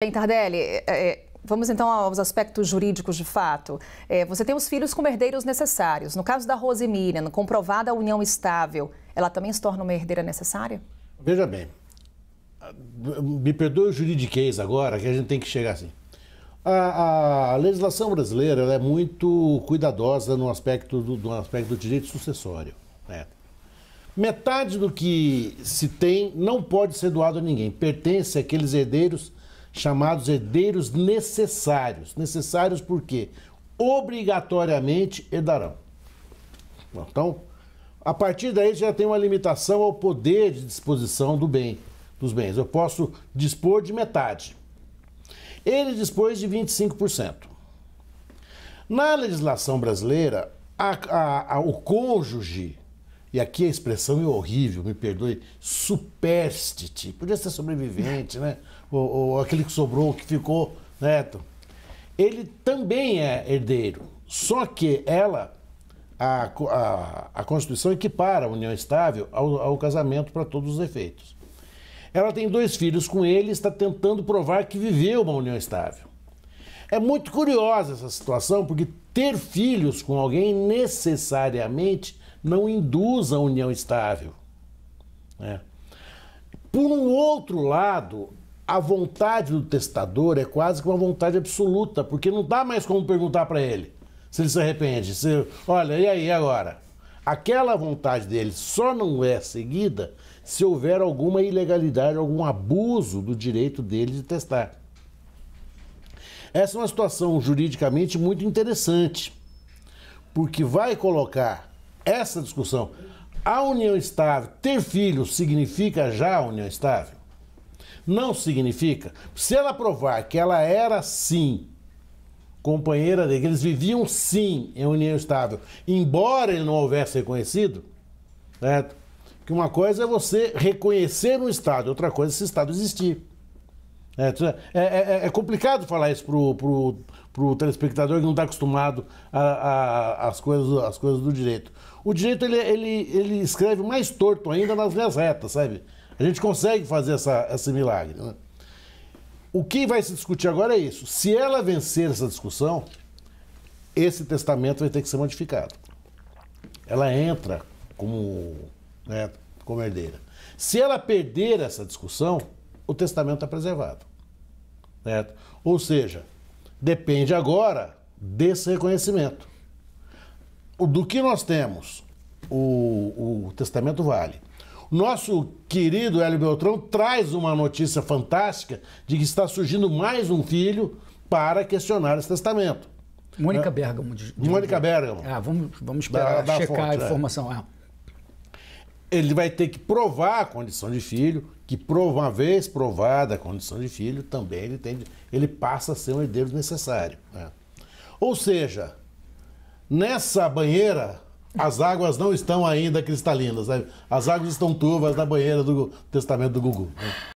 Bem, Tardelli, é, é, vamos então aos aspectos jurídicos de fato. É, você tem os filhos como herdeiros necessários. No caso da Rose Miriam, comprovada a união estável, ela também se torna uma herdeira necessária? Veja bem, me perdoe o juridiquês agora, que a gente tem que chegar assim. A, a legislação brasileira é muito cuidadosa no aspecto do, aspecto do direito sucessório. Né? Metade do que se tem não pode ser doado a ninguém, pertence àqueles herdeiros chamados herdeiros necessários. Necessários porque obrigatoriamente herdarão. Então, a partir daí já tem uma limitação ao poder de disposição do bem, dos bens. Eu posso dispor de metade. Ele dispôs de 25%. Na legislação brasileira, a, a, a, o cônjuge e aqui a expressão é horrível, me perdoe, superstite. Podia ser sobrevivente, né? Ou, ou, aquele que sobrou, que ficou, neto. Né, ele também é herdeiro, só que ela, a, a, a Constituição equipara a união estável ao, ao casamento para todos os efeitos. Ela tem dois filhos com ele e está tentando provar que viveu uma união estável. É muito curiosa essa situação, porque ter filhos com alguém necessariamente não induz a união estável. Né? Por um outro lado, a vontade do testador é quase que uma vontade absoluta, porque não dá mais como perguntar para ele se ele se arrepende. Se, olha, e aí agora? Aquela vontade dele só não é seguida se houver alguma ilegalidade, algum abuso do direito dele de testar. Essa é uma situação juridicamente muito interessante, porque vai colocar essa discussão. A união estável, ter filhos significa já união estável? Não significa. Se ela provar que ela era sim companheira dele, que eles viviam sim em união estável, embora ele não houvesse reconhecido, certo? Que uma coisa é você reconhecer um Estado, outra coisa é esse Estado existir. É é, é, é, é complicado falar isso pro, pro, pro telespectador que não está acostumado às coisas, as coisas do direito. O direito ele, ele, ele escreve mais torto ainda nas linhas retas, sabe? A gente consegue fazer essa, esse milagre. Né? O que vai se discutir agora é isso. Se ela vencer essa discussão, esse testamento vai ter que ser modificado. Ela entra como, né, como herdeira. Se ela perder essa discussão, o testamento está preservado. Certo? Ou seja, depende agora desse reconhecimento. Do que nós temos, o, o testamento vale. Nosso querido Hélio Beltrão traz uma notícia fantástica de que está surgindo mais um filho para questionar esse testamento. Mônica Bergamo. De, de Mônica Bergamo. Ah, vamos, vamos esperar da, da checar fonte, a é. informação. É ele vai ter que provar a condição de filho, que prova, uma vez provada a condição de filho, também ele, tem, ele passa a ser um herdeiro necessário. Né? Ou seja, nessa banheira, as águas não estão ainda cristalinas, né? as águas estão turvas na banheira do testamento do Gugu. Né?